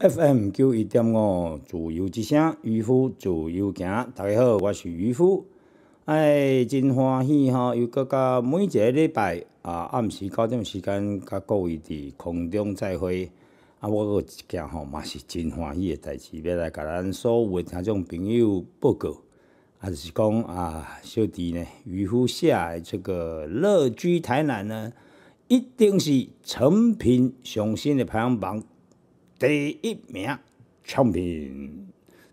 FM 九一点五，自由之声，渔夫自由行。大家好，我是渔夫，哎，真欢喜吼！又搁到每一个礼拜啊，暗时九点时间，甲各位伫空中再会。啊，我有一件吼，嘛是真欢喜诶代志，要来甲咱所有听种朋友报告，啊，就是讲啊，小弟呢，渔夫写这个乐居台南呢，一定是诚品上新诶排行榜。第一名，唱片，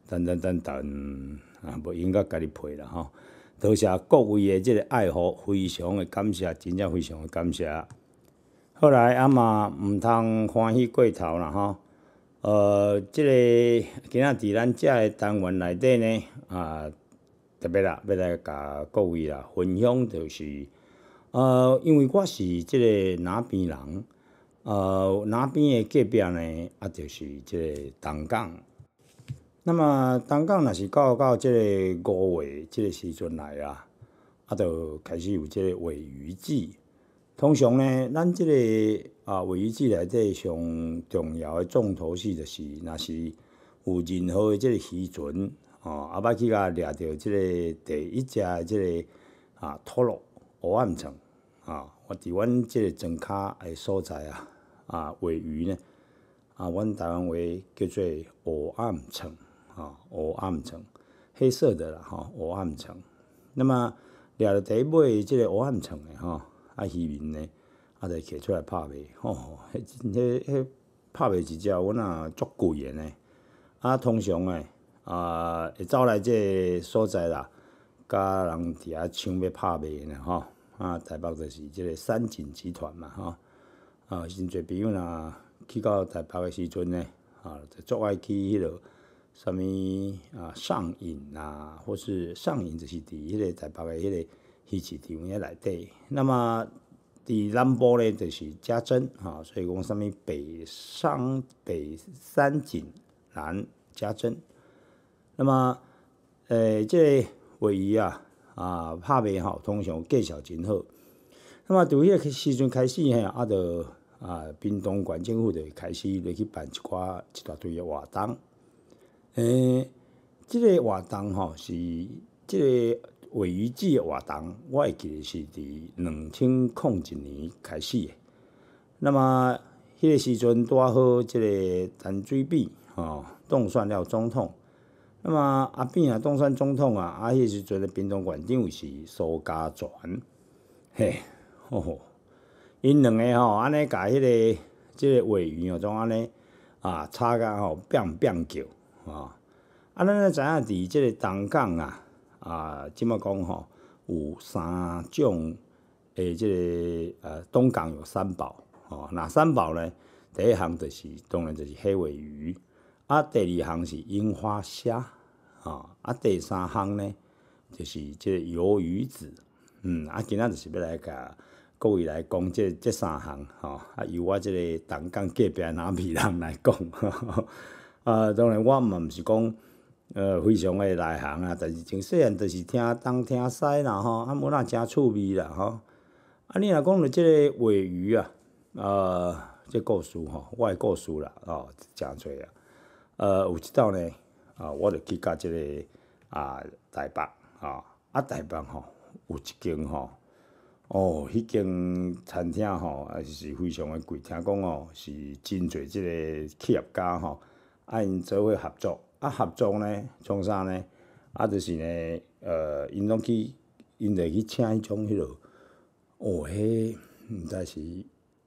等等等等，啊，无应该甲你配啦吼。多谢各位的即个爱好，非常的感谢，真正非常的感谢。后来阿妈毋通欢喜过头啦吼。呃，即个今仔伫咱遮的单元内底呢，啊，特别啦，要来甲各位啦分享，就是呃，因为我是即个哪边人。呃，那边的隔壁呢，啊，就是即个东港。那么东港若是到到即个五月即个时阵来啊，啊，就开始有即个尾鱼季。通常呢，咱即个啊尾鱼季来个上重要的重头戏就是若是有任何的即个渔船哦，啊，捌去甲掠着即个第一只即个啊拖罗乌暗层啊，我伫阮即个整卡的所在啊。啊，尾鱼呢？啊，阮台湾话叫做乌暗层啊，乌暗层，黑色的啦吼，乌暗层。那么掠着第一尾即个乌暗层的吼，啊渔民呢，啊就摕出来拍卖吼，迄、迄、迄拍卖一只，阮啊足贵的呢。啊，通常诶，啊会走来即个所在啦，甲人伫遐抢要拍卖的吼。啊台北就是即个三井集团嘛吼。啊，真侪朋友呐，去到台北诶时阵呢，啊，就足爱去迄落什物啊，上影啊，或是上影就是伫迄个台北诶迄个戏场遐内底。那么伫南部咧，就是家珍啊，所以讲什物北上北三井，南家珍。那么，诶，即、个位移啊，啊，拍袂吼，通常介绍真好。那么从迄个时阵开始嘿，啊，就啊，屏东县政府就开始来去办一寡一大堆的活动。呃，即个活动吼是即个尾鱼季活动，我会记是伫两千零一年开始的。那么迄个时阵拄好即个陈水扁吼当选了总统，那么阿扁啊当选总统啊，啊迄时阵的屏东县长是苏家全，嘿，吼。因两个吼，安尼甲迄个即个画鱼哦，总安尼啊，炒甲吼，变变叫吼。啊，咱咧知影伫即个东港啊，啊，即么讲吼，有三种诶，即个呃东港有三宝吼，哪三宝咧？第一项就是当然就是黑尾鱼，啊，第二项是樱花虾，吼，啊，第三项呢就是即个鱿鱼子，嗯，啊，今仔就是要来甲。各位来讲，即即三项吼，啊，由我即个同讲隔壁那味人来讲，啊，当然我嘛毋是讲，呃，非常诶内行啊，但是从细汉着是听东听西啦吼，啊，无那诚趣味啦吼。啊，你若讲着即个尾鱼啊，呃，即故事吼，我诶故事啦，哦，诚侪啊，呃，有一道呢，啊，我着去教即个啊，台北，吼，啊台北吼，有一间吼。哦，迄间餐厅吼，也是非常诶贵。听讲哦，是真侪即个企业家吼，啊因做伙合作，啊合作呢，从啥呢？啊，就是呢，呃，因拢去，因就去请迄种迄落，哦，迄，毋知是，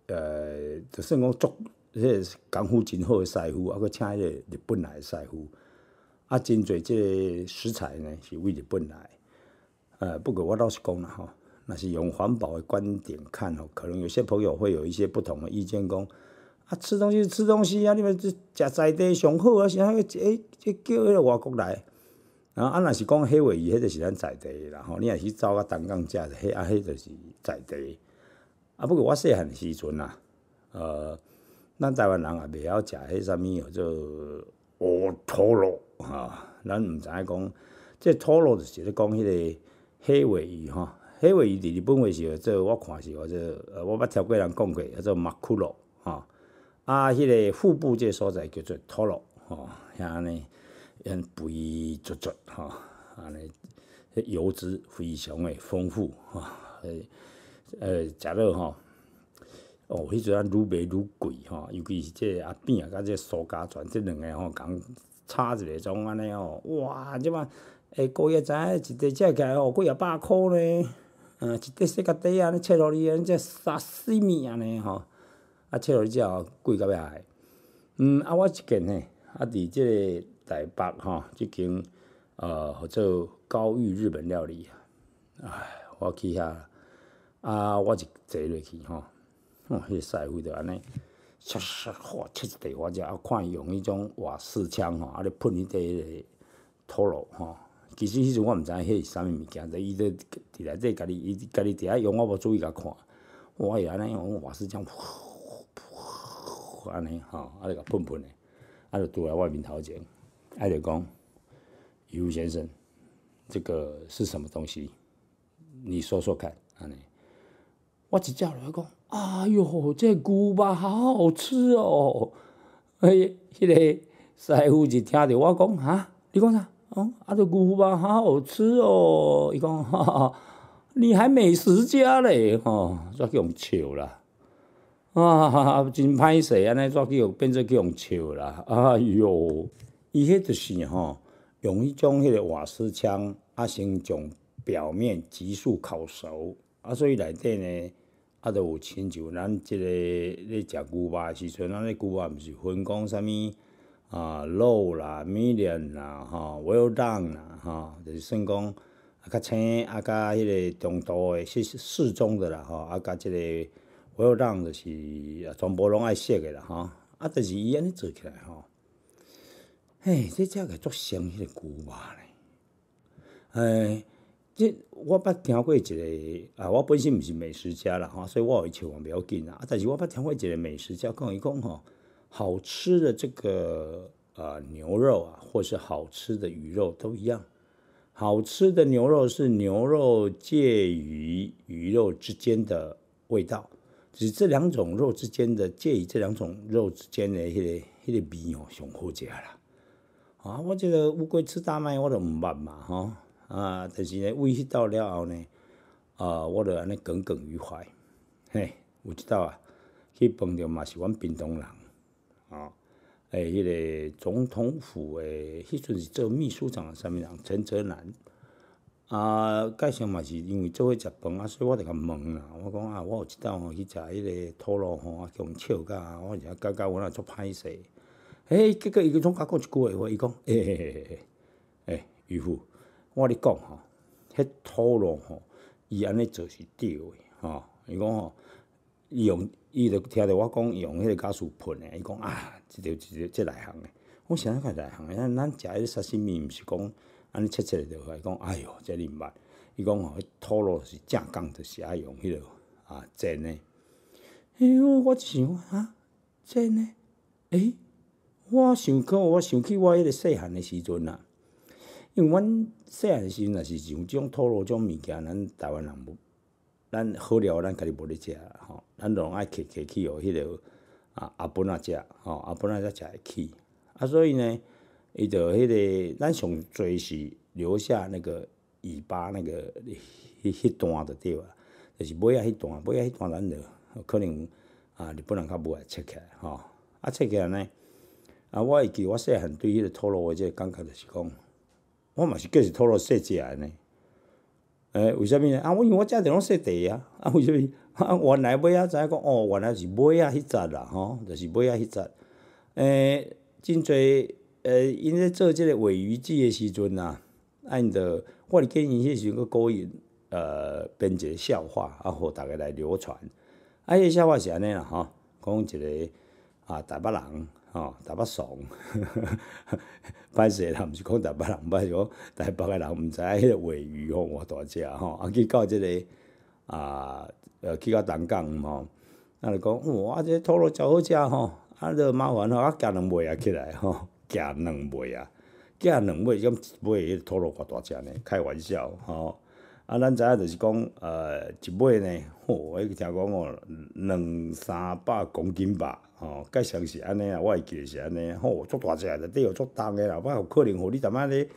呃，就算讲做迄个功夫真好诶师傅，啊，搁请迄个日本来诶师傅，啊，真侪即个食材呢，是为日本来，呃，不过我倒是讲啦，吼。那是用环保的观点看哦，可能有些朋友会有一些不同的意见，讲啊，吃东西吃东西啊，你们这食在地上好，啊。且还一叫迄个外国来。然后啊，若是讲黑尾鱼，迄个是咱在地。然后你若是走到东港食，迄啊，迄就是在地。啊，不过我细汉时阵啊，呃，咱台湾人也未晓食迄啥物，叫做乌土螺啊。咱毋知讲，即土螺就是咧讲迄个黑尾鱼吼。迄位伫日本位是做，我看是或者，呃，我捌听过人讲过，叫做马肉吼。啊，迄个腹部这所在叫做 t o 吼，o 安遐因肥足足吼，安尼，迄油脂非常诶丰富哈，呃，食落吼，哦，迄阵啊愈卖愈贵吼，尤其是这阿饼啊，甲这苏家全即两个吼，共炒一个种安尼吼，哇，即嘛下个月前一日起来吼，几啊百箍咧。嗯，一块细块底安尼切落去安尼即三四米安尼吼，啊切落去之后贵到要害。嗯，啊我一间嘿，啊伫即个台北吼，一间呃，叫做高玉日本料理啊。唉，我去遐，啊我就坐落去吼，哇，迄师傅就安尼，切切，嚯切一块我食，啊看伊用迄种瓦四枪吼，啊咧喷块迄个土肉吼。其实迄时我毋知影迄是啥物物件，但伊伫伫内底家己，伊家己伫遐用，我无注意甲看。我安尼用我噗噗噗，安尼吼，啊，就喷喷嘞，啊就拄来外面头前，啊就讲，尤先生，这个是什么东西？你说说看，安尼。我一只来讲，哎哟，这个牛肉好好吃哦！嘿，迄个师傅就听着我讲，哈？你讲啥？啊！这牛肉好好吃哦！伊讲，哈哈，你还美食家嘞？吼，煞叫用笑啦，啊哈哈，真歹势，安尼煞叫变作去用笑啦，啊哟，伊迄就是吼，用迄种迄个瓦斯枪啊，先将表面急速烤熟，啊，所以内底呢啊，著有亲像咱即个咧食牛肉时阵，咱咧牛肉毋是分讲啥物？啊，肉啦、米粒啦、吼、n e 啦、吼，就是算讲啊，较青啊，加迄个中度的适适中的啦，吼，啊加即个 done 就是全部拢爱食的啦，吼。啊，但是伊安尼做起来吼，嘿，这家会做像迄个古巴嘞，哎，这我捌听过一个啊，我本身毋是美食家啦，吼，所以我有也笑，我袂要紧啦。啊，但是我捌听过一个美食家讲伊讲吼。好吃的这个啊牛肉啊，或是好吃的鱼肉都一样。好吃的牛肉是牛肉介于鱼肉之间的味道，只是这两种肉之间的介于这两种肉之间的一个那个味哦，上好食啦。啊，我这个乌龟吃大麦我都唔捌嘛，吼啊！但是呢，胃胁到了后呢，啊，我就安尼耿耿于怀。嘿，我知道啊，去饭店嘛是阮冰东人。啊，诶，迄个总统府诶，迄阵是做秘书长，啥物人陈泽南。啊，介绍嘛是因为做伙食饭啊，所以我就甲问啦。我讲啊，我有一道吼去食迄个土路吼，啊，强笑甲，我而且讲阮我啊足歹势。诶，结果伊总甲讲一句话伊讲，诶，渔夫，我你讲吼，迄土路吼，伊安尼做是对诶，吼，伊讲吼。用伊就听着我讲用迄个傢俬喷诶，伊讲啊，即条即即内行诶，我想尼看内行诶，咱咱食迄个沙县面，毋是讲安尼切切着就来讲，哎哟，遮尼捌伊讲吼，土螺是正港着是爱用迄个啊，真诶。哎哟，我就想啊，真诶、诶，我想讲，我想起我迄个细汉诶时阵啊，因为阮细汉诶时阵也是有种土螺种物件，咱台湾人无。咱好料，咱家己无咧食吼，咱拢爱客客去互迄个啊阿本那食吼，阿本那才食会起。啊，所以呢，伊着迄个咱上最是留下那个尾巴那个迄段的对啊，就是尾仔迄段，尾仔迄段咱就可能啊日本人较无爱切起来吼，啊切起来呢啊，我会记我细汉对迄个土佬的这感觉就是讲，我嘛是计是土佬细只来呢。诶，为甚物呢？啊，我因为我家着拢说茶啊，啊为甚物？啊，原来买啊，知讲哦，原来是买啊，迄扎啦吼，着是买啊，迄扎。诶，真侪，诶，因咧做即个尾鱼记的时阵呐，按着我哩建议，迄时阵阁故意呃，编一个笑话，啊，互大家来流传。啊，迄个笑话是安尼啦吼，讲一个啊，台北人。吼，台北怂，歹势啦，毋是讲台北人，歹是讲台北诶人，毋知影迄个话语吼偌大只吼，啊去到即个啊，呃去到东港吼，啊，就讲哇，即个土螺真好食吼，啊就麻烦吼，啊，夹两尾啊起来吼，夹两尾啊，夹两尾，伊讲卖迄个土螺偌大只呢？开玩笑吼。啊，咱知影就是讲，呃，一尾呢，吼，我听讲哦，两三百公斤吧，吼，介绍是安尼啊，我会记是安尼，吼，足大只，就对有足重诶啦，我有可能互你淡仔咧，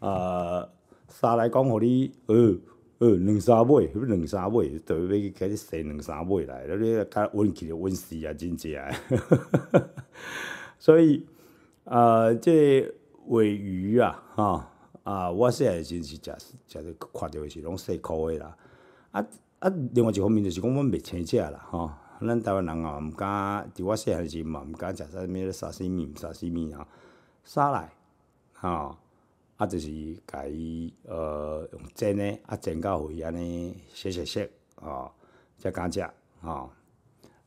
啊，三来讲，互你，呃，呃，两三百，两三百，就要去甲你生两三尾来，那你搿温气温死啊，真正，啊，所以，呃，即尾鱼啊，吼。啊！我细汉时是食食着看到是拢细箍诶啦。啊啊，另外一方面就是讲，阮袂清食啦吼。咱台湾人啊，毋敢。伫我细汉时嘛，毋敢食啥物，沙死面、沙死面啊。沙来，吼，啊就是家，呃，用煎诶啊煎到伊安尼，熟熟熟，吼，才敢食。吼。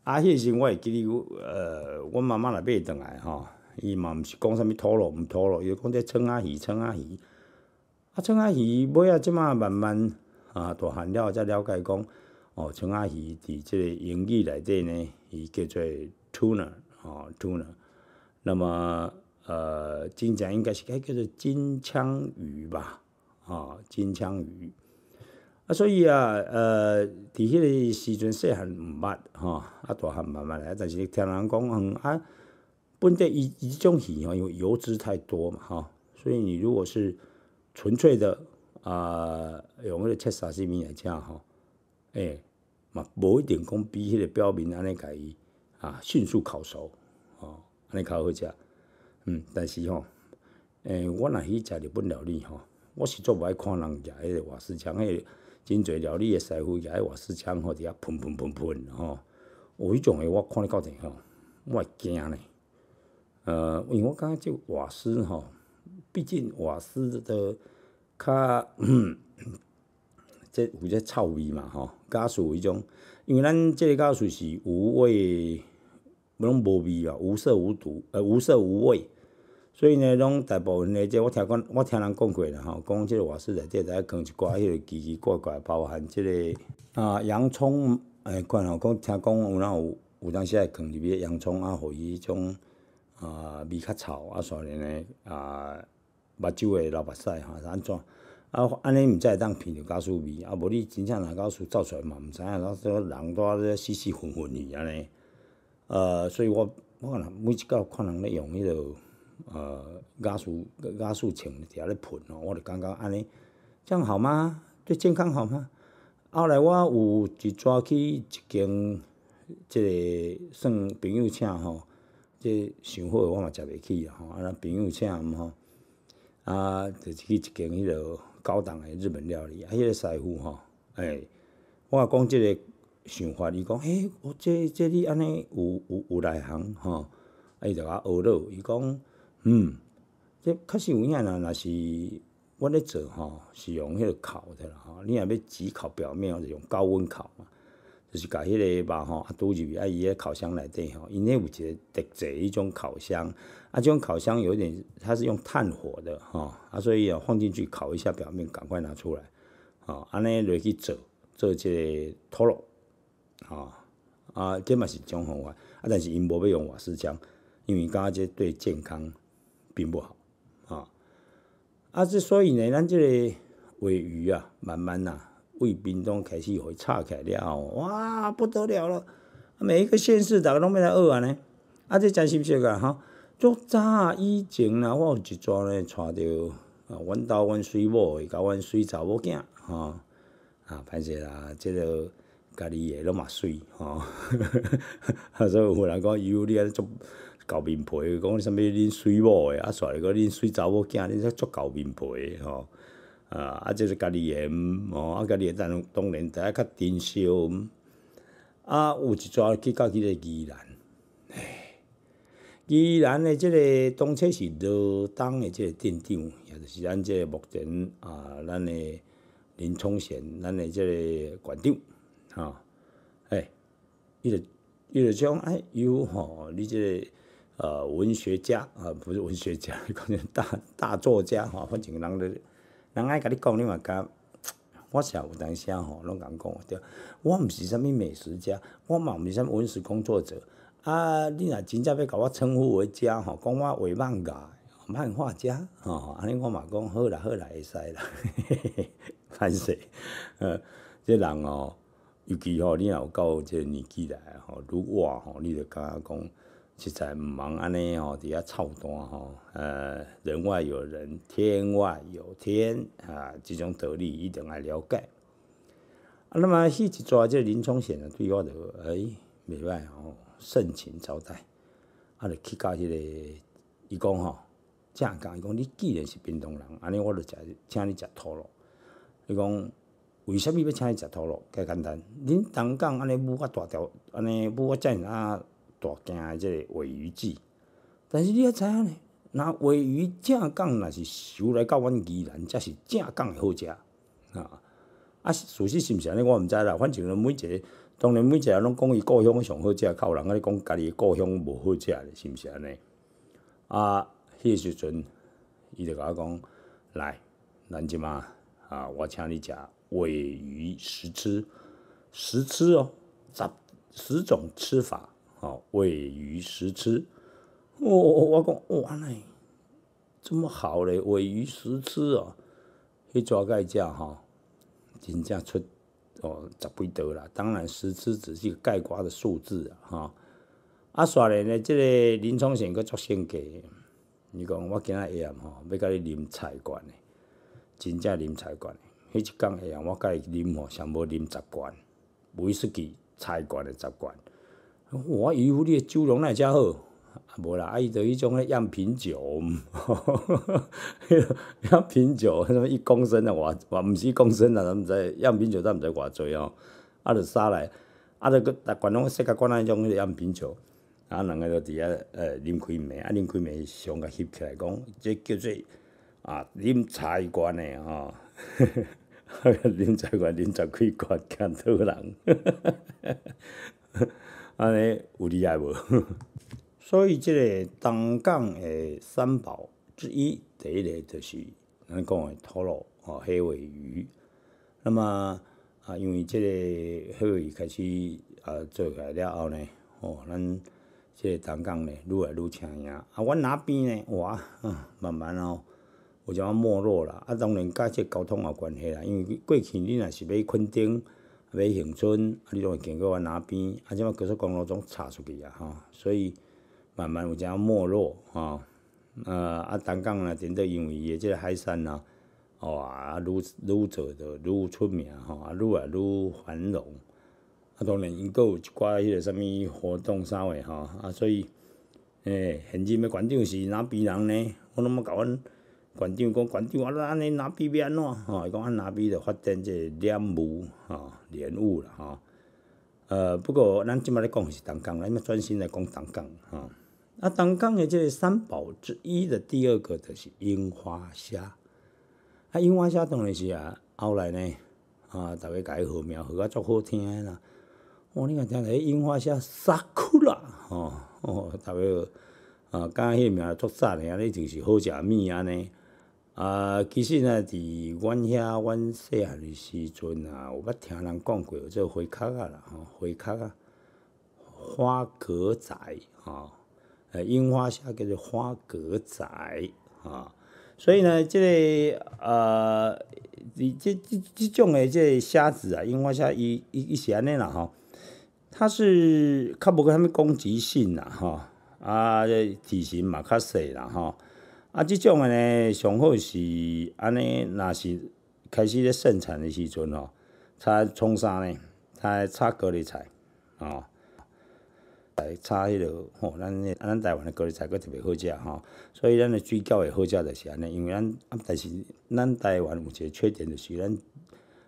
啊，迄时我会记得，呃，阮妈妈来买转来吼。伊嘛毋是讲啥物土肉，毋土肉，伊讲这村啊鱼，村啊鱼。啊，春阿鱼尾啊，即马慢慢啊，大汉了再了解讲哦。春阿鱼伫即个英语内底呢，伊叫做 tuna 哦，tuna。那么呃，真正应该是该叫做金枪鱼吧？哦，金枪鱼啊，所以啊，呃，伫迄个时阵，细汉毋捌吼，啊，大汉慢慢来。但是听人讲，嗯啊，本地伊即种鱼因为油脂太多嘛，吼。所以你如果是。纯粹的啊，用迄个切沙四米来食吼，诶，嘛无一定讲比迄个表面安尼家伊啊，迅速烤熟，吼，安尼较好食。嗯，但是吼，诶，我若去食日本料理吼，我是做无爱看人食迄个瓦斯枪个真侪料理诶师傅食迄瓦斯枪吼，伫遐喷喷喷喷吼，有迄种诶我看得到阵吼，我会惊咧。呃，因为我感觉个瓦斯吼。毕竟瓦斯的，较即有只臭味嘛吼，家属有种，因为咱即个家属是无味，拢无味啦，无色无毒，呃无色无味，所以呢，拢大部分呢，即我听讲，我听人讲过啦吼，讲即个瓦斯内底在放一寡迄个奇奇怪怪，包含即个啊洋葱，哎，看吼，讲听讲有哪有，有当时会放入边洋葱啊，互伊迄种啊味较臭啊，所以呢啊。目睭会流目屎，哈安怎？啊，安尼毋才会当闻着傢鼠味，啊无你真正若傢鼠走出来嘛，毋知影，所以人都咧死死混混去安尼。呃，所以我我呐，每一个看人咧用迄个呃傢鼠傢鼠虫伫遐咧喷哦，我就感觉安尼，这样好吗？对健康好吗？后来我有一逝去一间，即个算朋友请吼，即想好我嘛食袂起啊，吼，啊那朋友请毋吼。啊，就去一间迄落高档诶日本料理，啊，迄个师傅吼，诶，我讲即个想法，伊讲，诶，我这、这你安尼有、有、有内行吼，啊，伊就我学了，伊讲，嗯，这确实有影啦，若是我咧做吼，是用迄个烤的啦，吼，你若要炙烤表面，就用高温烤。就是甲迄个肉吼，啊，都入去啊伊个烤箱内底吼，因迄有一个特制迄种烤箱，啊，种烤箱有一点，它是用炭火的，吼，啊，所以啊放进去烤一下表面，赶快拿出来，啊，安尼落去做做个脱肉，啊，啊，这嘛是种方法，啊，但是因无要用瓦斯枪，因为讲啊这对健康并不好，啊，啊，这所以呢，咱这个尾鱼啊，慢慢啊。为民众开始会吵来了，哇，不得了了！每一个县市，逐个拢要来恶安呢？啊，这真心实个吼，足早以前啦，我有一撮咧娶着啊，阮兜阮水某，甲阮水查某囝，吼。啊，歹势啦，即个家己诶拢嘛水，吼，所以有人讲，有你安尼足厚面皮，讲啥物恁水某的，啊，娶个恁水查某囝，恁才足厚面皮，吼。啊，啊，这是家己的，哦，啊，家己演，当然，大家较珍惜。啊，有一撮去到迄个宜兰，唉，宜兰的这个东车是罗东的这个镇长，也就是即这目前啊，咱的林冲贤，咱的这个馆长，哈，哎，伊著伊著讲哎，有哈，你这呃，文学家啊，不是文学家，可能大大作家哈，反正人咧人爱甲你讲，你嘛讲，我写有当写吼，拢敢讲对。我毋是啥物美食家，我嘛毋是啥物文史工作者。啊，你若真正要甲我称呼为家吼，讲我为漫画，漫画家吼，安尼我嘛讲好啦，好啦，会使啦，嘿嘿嘿，反正，呃，这人哦，尤其吼，你若有到这年纪来吼，如果吼，你就讲讲。即在毋盲安尼哦，伫遐臭蛋吼！呃，人外有人，天外有天啊！即种道理一定爱了解。啊，那么迄一抓即林冲显得对我就哎，袂歹哦，盛情招待。啊，就去到迄个，伊讲吼，正讲伊讲你既然是闽东人，安尼我就食，请你食土螺。伊讲，为甚物要请你食土螺？加简单，恁东港安尼，母我大条，安尼母我正啊。大件的即个尾鱼翅，但是你要知影呢，那尾鱼正港那是收来到阮宜兰，则是正港的好食啊！啊，属实是毋是安尼？我毋知啦。反正每一个当然每一个拢讲伊故乡上好食，较有人安尼讲，家己的故乡无好食，是毋是安尼？啊，迄时阵，伊就甲我讲，来，咱即嘛啊，我请你食尾鱼十吃，十吃哦，十十种吃法。好，喂鱼食吃，哦，我讲哇嘞，这么好嘞，喂鱼食吃啊，迄只钙价哈，真正出哦十几刀啦。当然，食吃只是一个钙瓜的数字啊，哈。啊，刷嘞呢，这个林冲信阁作性格，伊讲我今下暗吼要甲你啉菜馆嘞，真正啉菜馆罐，迄一工下暗我甲伊啉吼，想欲啉十罐，威士忌菜馆的十罐。我渔夫，你的酒量奈家伙？无啦，啊伊就迄种咧样品酒，样品酒什么一公升的偌偌，毋是一公升啦，咱毋知样品酒煞毋知偌济哦。啊就杀来，啊着个台湾凶世界冠仔迄种个样品酒，啊两个就伫遐呃啉开眉，啊啉开眉上甲翕起来讲，即叫做啊啉财官的哦，呵呵，啊啉财官饮十几罐，吓到人，安尼有厉害无？所以即个东港诶三宝之一第一个就是咱讲诶土螺吼黑尾鱼。那么啊，因为即个黑尾开始啊做起来了后呢，吼咱即个东港呢愈来愈抢影啊。啊，阮那边呢，哇，慢慢哦，有少啊没落啦。啊，当然甲即交通有关系啦，因为过去你若是要垦丁。马行村，啊，你拢会经过阮那边？啊，即个高速公路总查出去啊，吼，所以慢慢有阵仔没落，吼，呃，啊，东港呢，顶多因为伊诶即个海山啊，哦啊，愈做着愈出名，吼，啊，愈来愈繁荣。啊，当然，因个一寡迄个啥物活动啥喂，吼，啊，所以，诶，现今诶观众是哪边人呢？我拢冇甲阮。馆长讲，馆长，啊，咱安尼哪边安怎？吼，伊讲安哪边就发展这莲雾，吼莲雾啦，吼。呃，不过咱即麦咧讲是东港，咱要专心来讲东港，吼。啊，东港诶，即三宝之一的第二个就是樱花虾。啊，樱花虾当然是啊，后来呢，啊，大家改好名，好啊足好听啦。哇，你个听个樱花虾煞苦啦，吼，哦，大家，啊，迄个名足萨，啊，你就是好食面安尼。啊，其实呢，伫阮遐，阮细汉的时阵啊，有捌听人讲过，个花蛤啊啦，吼，花蛤啊，花蛤仔吼，呃，樱花虾叫做花蛤仔啊，所以呢，即个呃，这这这种的个虾子啊，樱花虾，伊伊是安尼啦，吼，它是较无啥物攻击性啦，吼，啊，体型嘛较细啦，吼。啊，即种诶呢，上好是安尼，若是开始咧生产诶时阵哦，插冲啥呢，插高丽菜吼，来插迄落吼，咱咱台湾诶高丽菜阁特别好食吼，所以咱诶水饺会好食就是安尼，因为咱啊，但是咱台湾有一个缺点就是咱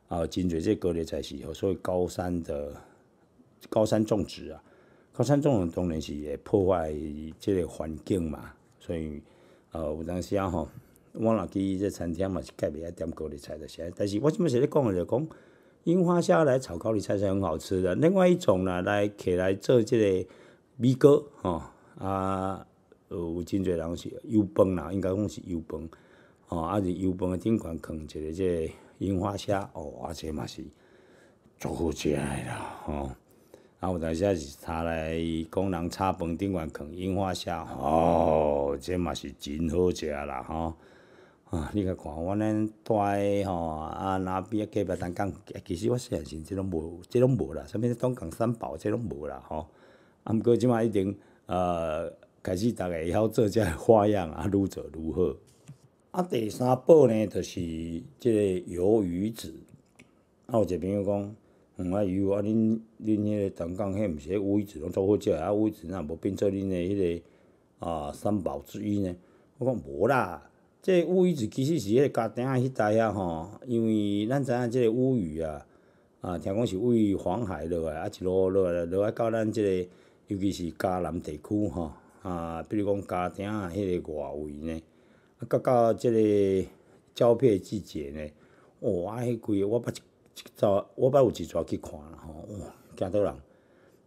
啊真侪这高丽菜是吼，所以高山的高山种植啊，高山种当然是会破坏即个环境嘛，所以。哦，有当时啊吼，我若去这餐厅嘛是介袂爱点高丽菜的些，但是我即面是咧讲个就讲樱花虾来炒高丽菜是很好吃的。另外一种啦来客来做即个米糕吼，啊，有真侪人是油崩啦，应该讲是油崩，啊，是油崩的顶款放一个即个樱花虾哦，而且嘛是足好食的啦吼。啊，有当时也是他来讲人炒饭顶悬啃樱花虾哦。或嘛是真好食啦，吼！啊，你甲看，我咱蹛吼啊，哪边隔壁东港，其实我细汉时阵拢无，即拢无啦，啥物东港三宝，即拢无啦，吼！啊，毋过即卖已经呃开始，逐个会晓做遮花样啊，愈做愈好。啊，第三宝呢，就是即个鱿鱼子。啊，有一朋友讲，嗯啊，鱿，啊恁恁迄个东港迄毋是迄乌鱼子拢足好食，啊乌鱼子呐无变做恁诶迄个。啊，三宝之一呢？我讲无啦，即乌鱼子其实是迄个家庭啊，迄代啊吼，因为咱知影即个乌鱼啊，啊，听讲是位于黄海落来，啊一路落来，落来到咱即个，尤其是嘉南地区吼，啊，比如讲家庭啊，迄个外围呢，啊，到到即个交配季节呢，哇，啊，迄个我捌一一撮，我捌有一逝去看啦吼，哇，惊到人，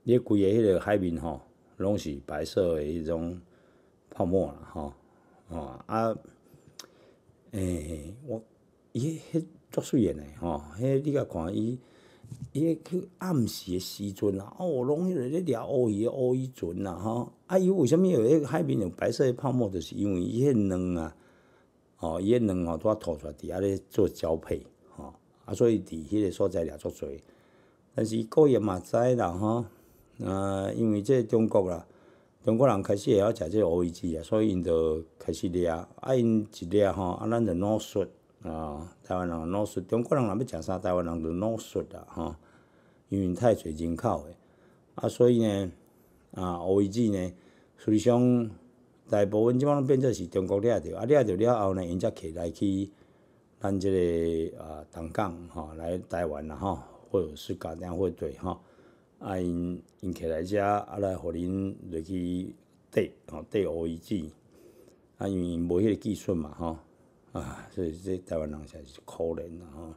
你几规个迄个海面吼，拢是白色诶迄种。泡沫啦，吼吼啊，诶，我伊迄足水诶呢，吼，迄你甲看伊伊去暗时诶时阵啦，哦，拢迄个咧掠乌鱼乌鱼船啦，吼，啊，伊为虾米有迄海面有白色诶泡沫？就是因为伊迄卵啊，哦，伊迄卵吼拄啊吐出来伫遐咧做交配，吼啊，所以伫迄个所在掠作祟，但是伊个人嘛知啦，吼，啊，因为即中国啦。中国人开始会晓食即个乌鱼子啊，所以因就开始掠，啊因一掠吼，啊咱就恼火啊，台湾人恼火，中国人若要食啥，台湾人就恼火啦，吼，因为太侪人口诶，啊所以呢，啊乌鱼子呢，实际上大部分即满拢变做是中国掠着，啊掠着了后呢，因则客来去咱即个啊，东港吼，来台湾啦吼，或者是搞这样或者哈。啊！因因起来遮啊来互恁落去缀吼，对乌一子，啊，因为无迄个技术嘛，吼啊，所以这台湾人实是可怜啦，吼，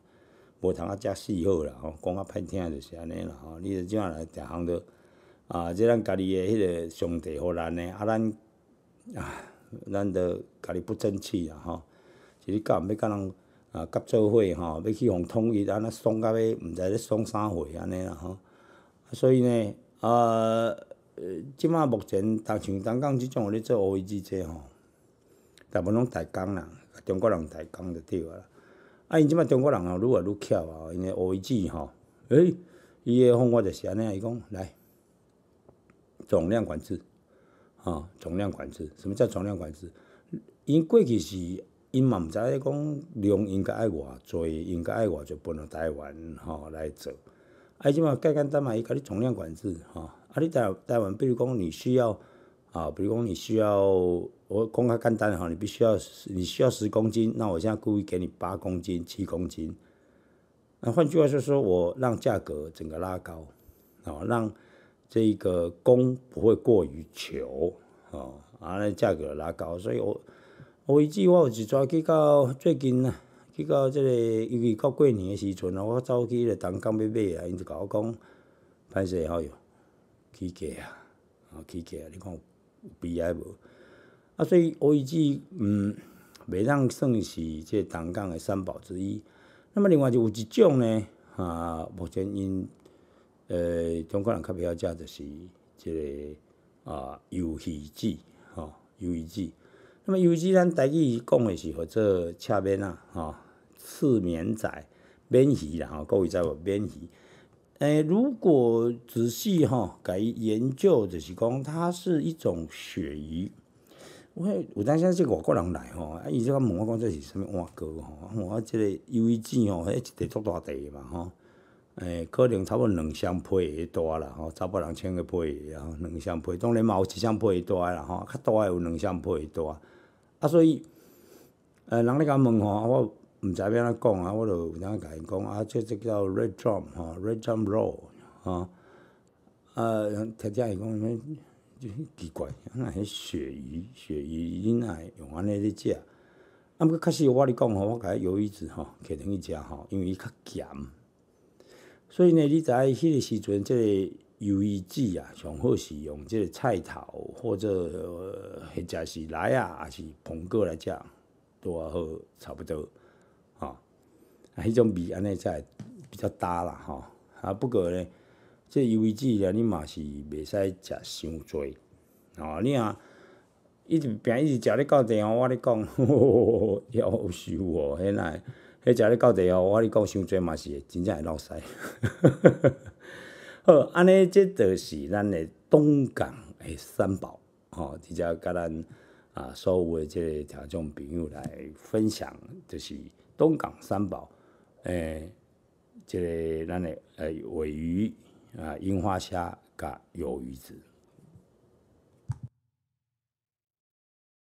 无通啊遮四好啦，吼，讲啊歹听就是安尼啦，吼，你著怎啊来，逐项着啊？即咱家己诶迄个上帝互咱呢？啊，咱啊，咱著家己不争气啦，吼，一日到暗要甲人啊甲做伙吼，要去互统一，安尼爽甲要，毋知咧爽啥货安尼啦，吼。所以呢，呃，即马目前，像香港即种咧做乌龟纸者吼，大部分拢台港人，中国人台港就对啦。啊，因即马中国人吼愈来愈巧啊，因为乌龟纸吼，诶，伊诶方法就是安尼啊，伊讲来总量管制，吼，总量管制，什么叫总量管制？因过去是，因嘛毋知讲量应该爱我，做应该爱我，就分互台湾吼来做。啊，即嘛盖竿单嘛，伊讲你重量管制哈，啊，你带带完，比如讲你需要啊，比如讲你需要，我讲较简单吼，你必须要你需要十公斤，那我现在故意给你八公斤、七公斤。那换句话说，说我让价格整个拉高，哦，让这一个供不会过于求哦，啊，价格拉高，所以我我一句话，我只抓去到最近啊。去到这个，尤其到过年诶时阵啊，我走去个东港要买啊，因就甲我讲，歹势，哎呦，起价啊，啊起价，你看悲哀无？啊，所以 OEG 嗯，未当算是即个东港诶三宝之一。那么另外就有一种呢，啊，目前因，呃，中国人较偏好食就是即个啊，游戏剂，吼游戏剂。那么游戏剂咱台语讲诶是，或者赤面啊，吼。四面仔，免鱼啦吼，各位知无？免鱼，诶，如果仔细吼，甲伊研究，就是讲，它是一种鳕鱼。我有当时即外国人来吼，啊，伊即甲问我讲这是什物碗糕吼，啊，我即个鱿鱼子吼，迄一个足大个嘛吼。诶，可能差不多两箱皮大啦，吼，差不多两千个皮，然后两箱皮当然嘛有一箱皮大个啦，吼，较大诶有两箱皮大。啊，所以，诶，人咧甲问我。毋知要安怎讲啊，我著有当甲伊讲啊，即即叫 Red Drum 吼，Red Drum Roll 吼，啊，听听伊讲，咹？就很奇怪，那迄鳕鱼，鳕鱼恁会用安尼咧食？啊，毋过确实我咧讲吼，我个鱿鱼子吼，可去食吼，因为伊较咸。所以呢，你在迄个时阵，即个鱿鱼子啊，上好是用即个菜头，或者或者是梨啊，还是苹果来食，都啊好，差不多。迄种味安尼会比较搭啦吼，啊不过咧，即油一剂啊，你嘛是袂使食伤侪，哦你啊，伊就平伊就食咧到地后，我咧讲，夭 寿哦，迄奈，迄食咧到地后，我咧讲伤侪嘛是真正会落腮，好安尼，即著是咱的东港的三宝，吼，直接甲咱啊所有的即听众朋友来分享，就是东港三宝。诶，即个咱诶，诶，尾鱼啊，樱花虾甲鱿鱼子。